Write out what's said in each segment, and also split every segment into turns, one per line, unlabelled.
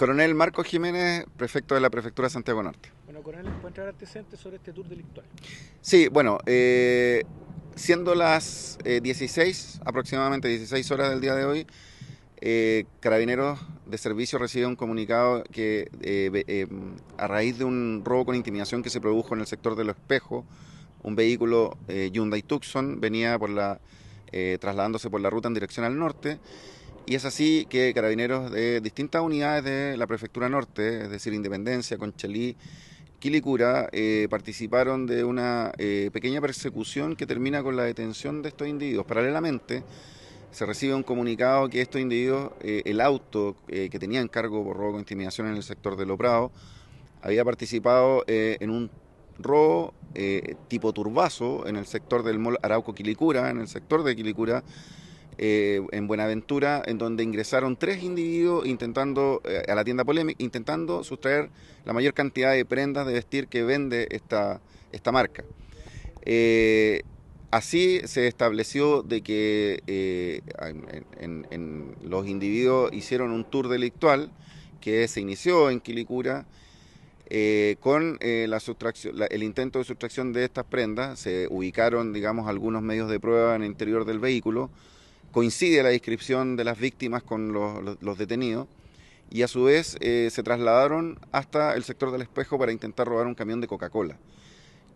Coronel Marco Jiménez, prefecto de la Prefectura de Santiago Norte. Bueno, coronel, ¿puede entrar sobre este tour delictual? Sí, bueno, eh, siendo las 16, eh, aproximadamente 16 horas del día de hoy, eh, Carabineros de Servicio recibe un comunicado que a raíz de un robo con intimidación que se produjo en el sector de Los Espejos, un vehículo Hyundai Tucson venía por trasladándose por la ruta en dirección al norte y es así que carabineros de distintas unidades de la Prefectura Norte, es decir, Independencia, Conchalí, Quilicura, eh, participaron de una eh, pequeña persecución que termina con la detención de estos individuos. Paralelamente, se recibe un comunicado que estos individuos, eh, el auto que tenían cargo por robo con intimidación en el sector de Loprado, había participado en un robo tipo turbazo en el sector del Mall Arauco Quilicura, en el sector de Quilicura, eh, en Buenaventura, en donde ingresaron tres individuos intentando eh, a la tienda polémica, intentando sustraer la mayor cantidad de prendas de vestir que vende esta, marca. Eh, así se estableció de que los individuos hicieron un tour delictual que se inició en Quilicura. con el intento de sustracción de estas prendas, se ubicaron, digamos, algunos medios de prueba en el interior del vehículo, coincide la descripción de las víctimas con los, detenidos y a su vez eh, se trasladaron hasta el sector del espejo para intentar robar un camión de Coca-Cola.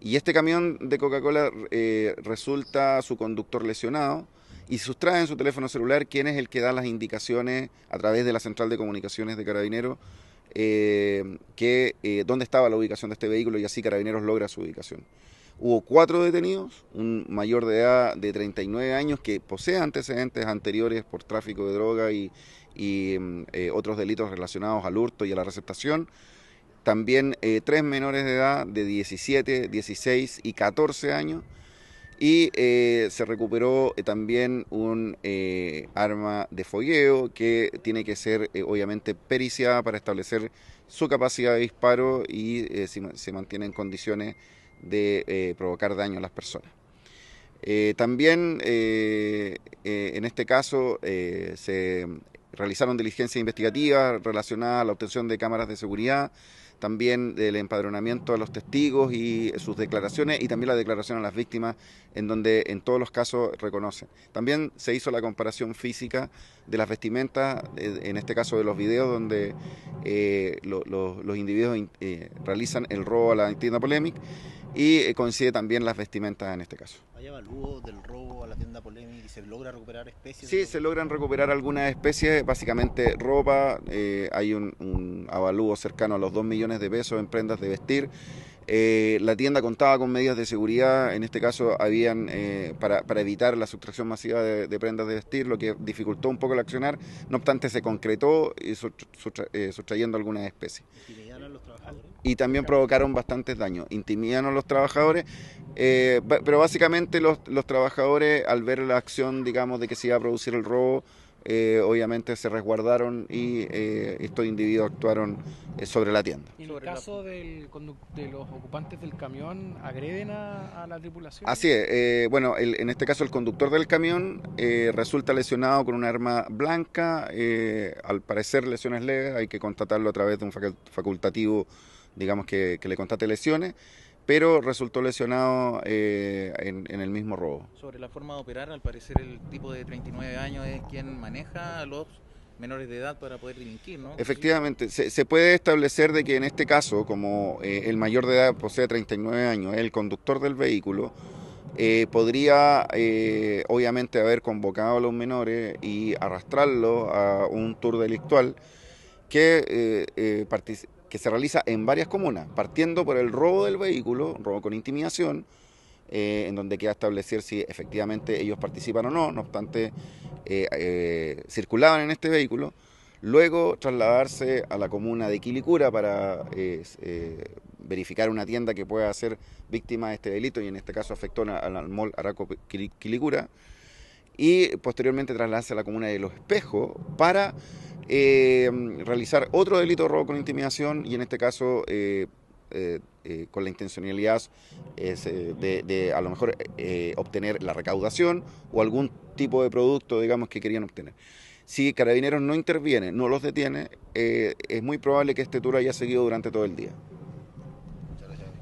Y este camión de Coca-Cola eh, resulta su conductor lesionado y sustrae en su teléfono celular, quien es el que da las indicaciones a través de la central de comunicaciones de Carabineros, eh, que, dónde estaba la ubicación de este vehículo y así Carabineros logra su ubicación. Hubo cuatro detenidos, un mayor de edad de 39 años que posee antecedentes anteriores por tráfico de droga y, y mm, eh, otros delitos relacionados al hurto y a la receptación. También eh, tres menores de edad de 17, 16 y 14 años. Y eh, se recuperó también un arma de fogueo que tiene que ser obviamente periciada para establecer su capacidad de disparo y si se mantiene en condiciones de eh, provocar daño a las personas. Eh, también eh, en este caso se realizaron diligencias investigativas relacionadas a la obtención de cámaras de seguridad, también del empadronamiento a los testigos y sus declaraciones y también la declaración a las víctimas en donde en todos los casos reconocen. También se hizo la comparación física de las vestimentas, en este caso de los videos donde los individuos realizan el robo a la tienda polémica y eh, coincide también las vestimentas en este caso. ¿Hay avalúos del robo a la tienda polémica y se logra recuperar especies? Sí, se logran recuperar algunas especies, básicamente ropa, eh, hay un, un, avalúo cercano a los 2 millones de pesos en prendas de vestir. Eh, la tienda contaba con medidas de seguridad, en este caso habían para, evitar la sustracción masiva de, prendas de vestir, lo que dificultó un poco el accionar, no obstante se concretó sustrayendo algunas especies. Y también provocaron bastantes daños. Intimidaron a los trabajadores, eh, pero básicamente los, los trabajadores, al ver la acción, digamos, de que se iba a producir el robo, eh, obviamente se resguardaron y eh, estos individuos actuaron eh, sobre la tienda. ¿Y en el caso de los ocupantes del camión agreden a, la tripulación? Así es, bueno, en este caso el conductor del camión resulta lesionado con un arma blanca, al parecer lesiones leves, hay que constatarlo a través de un facultativo, digamos que, que le constate lesiones pero resultó lesionado eh, en, el mismo robo. Sobre la forma de operar, al parecer el tipo de 39 años es quien maneja a los menores de edad para poder delinquir, ¿no? Efectivamente, se, puede establecer de que en este caso, como eh, el mayor de edad posee 39 años, el conductor del vehículo, eh, podría obviamente haber convocado a los menores y arrastrarlo a un tour delictual que eh, que se realiza en varias comunas, partiendo por el robo del vehículo, robo con intimidación, eh, en donde queda establecer si efectivamente ellos participan o no, no obstante eh, eh, circulaban en este vehículo, luego trasladarse a la comuna de Quilicura para verificar una tienda que pueda ser víctima de este delito y en este caso afectó al mall Araco Quilicura y posteriormente trasladarse a la comuna de Los Espejos para eh, realizar otro delito de robo con intimidación y en este caso eh, eh, eh, con la intencionalidad de, de, a lo mejor obtener la recaudación o algún tipo de producto, digamos, que querían obtener. Si Carabineros no interviene, no los detiene, es muy probable que este tour haya seguido durante todo el día.